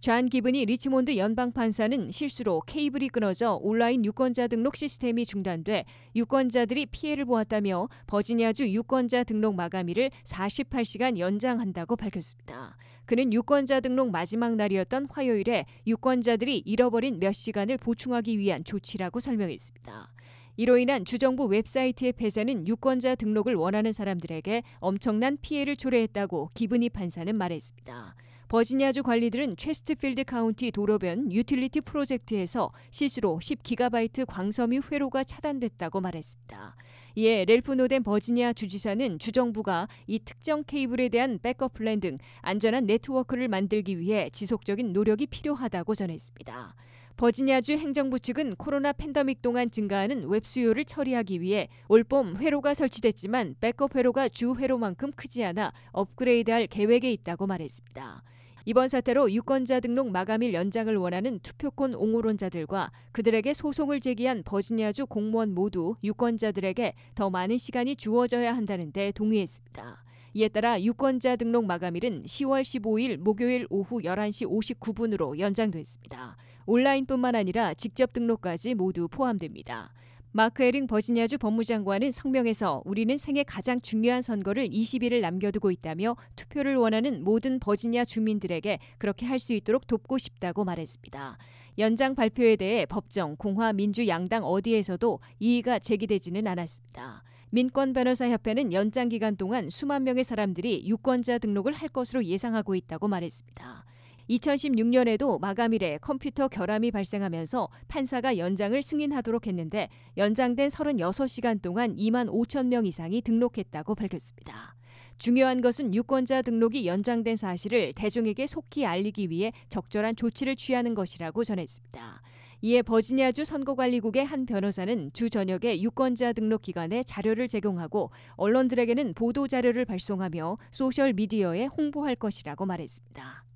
좌한 기분이 리치몬드 연방 판사는 실수로 케이블이 끊어져 온라인 유권자 등록 시스템이 중단돼 유권자들이 피해를 보았다며 버지니아주 유권자 등록 마감일을 48시간 연장한다고 밝혔습니다. 그는 유권자 등록 마지막 날이었던 화요일에 유권자들이 잃어버린 몇 시간을 보충하기 위한 조치라고 설명했습니다. 이로 인한 주정부 웹사이트의 폐쇄는 유권자 등록을 원하는 사람들에게 엄청난 피해를 초래했다고 기분이 판사는 말했습니다. 버지니아주 관리들은 체스트필드 카운티 도로변 유틸리티 프로젝트에서 실수로 10기가바이트 광섬유 회로가 차단됐다고 말했습니다. 이에 렐프 노덴 버지니아 주지사는 주정부가 이 특정 케이블에 대한 백업 플랜 등 안전한 네트워크를 만들기 위해 지속적인 노력이 필요하다고 전했습니다. 버지니아주 행정부 측은 코로나 팬데믹 동안 증가하는 웹 수요를 처리하기 위해 올봄 회로가 설치됐지만 백업 회로가 주 회로만큼 크지 않아 업그레이드할 계획에 있다고 말했습니다. 이번 사태로 유권자 등록 마감일 연장을 원하는 투표권 옹호론자들과 그들에게 소송을 제기한 버지니아주 공무원 모두 유권자들에게 더 많은 시간이 주어져야 한다는데 동의했습니다. 이에 따라 유권자 등록 마감일은 10월 15일 목요일 오후 11시 59분으로 연장됐습니다. 온라인뿐만 아니라 직접 등록까지 모두 포함됩니다. 마크 에링 버지니아주 법무장관은 성명에서 우리는 생애 가장 중요한 선거를 20일을 남겨두고 있다며 투표를 원하는 모든 버지니아 주민들에게 그렇게 할 수 있도록 돕고 싶다고 말했습니다. 연장 발표에 대해 법정, 공화, 민주 양당 어디에서도 이의가 제기되지는 않았습니다. 민권 변호사 협회는 연장 기간 동안 수만 명의 사람들이 유권자 등록을 할 것으로 예상하고 있다고 말했습니다. 2016년에도 마감일에 컴퓨터 결함이 발생하면서 판사가 연장을 승인하도록 했는데 연장된 36시간 동안 2만 5천 명 이상이 등록했다고 밝혔습니다. 중요한 것은 유권자 등록이 연장된 사실을 대중에게 속히 알리기 위해 적절한 조치를 취하는 것이라고 전했습니다. 이에 버지니아주 선거관리국의 한 변호사는 주 저녁에 유권자 등록 기관에 자료를 제공하고 언론들에게는 보도 자료를 발송하며 소셜 미디어에 홍보할 것이라고 말했습니다.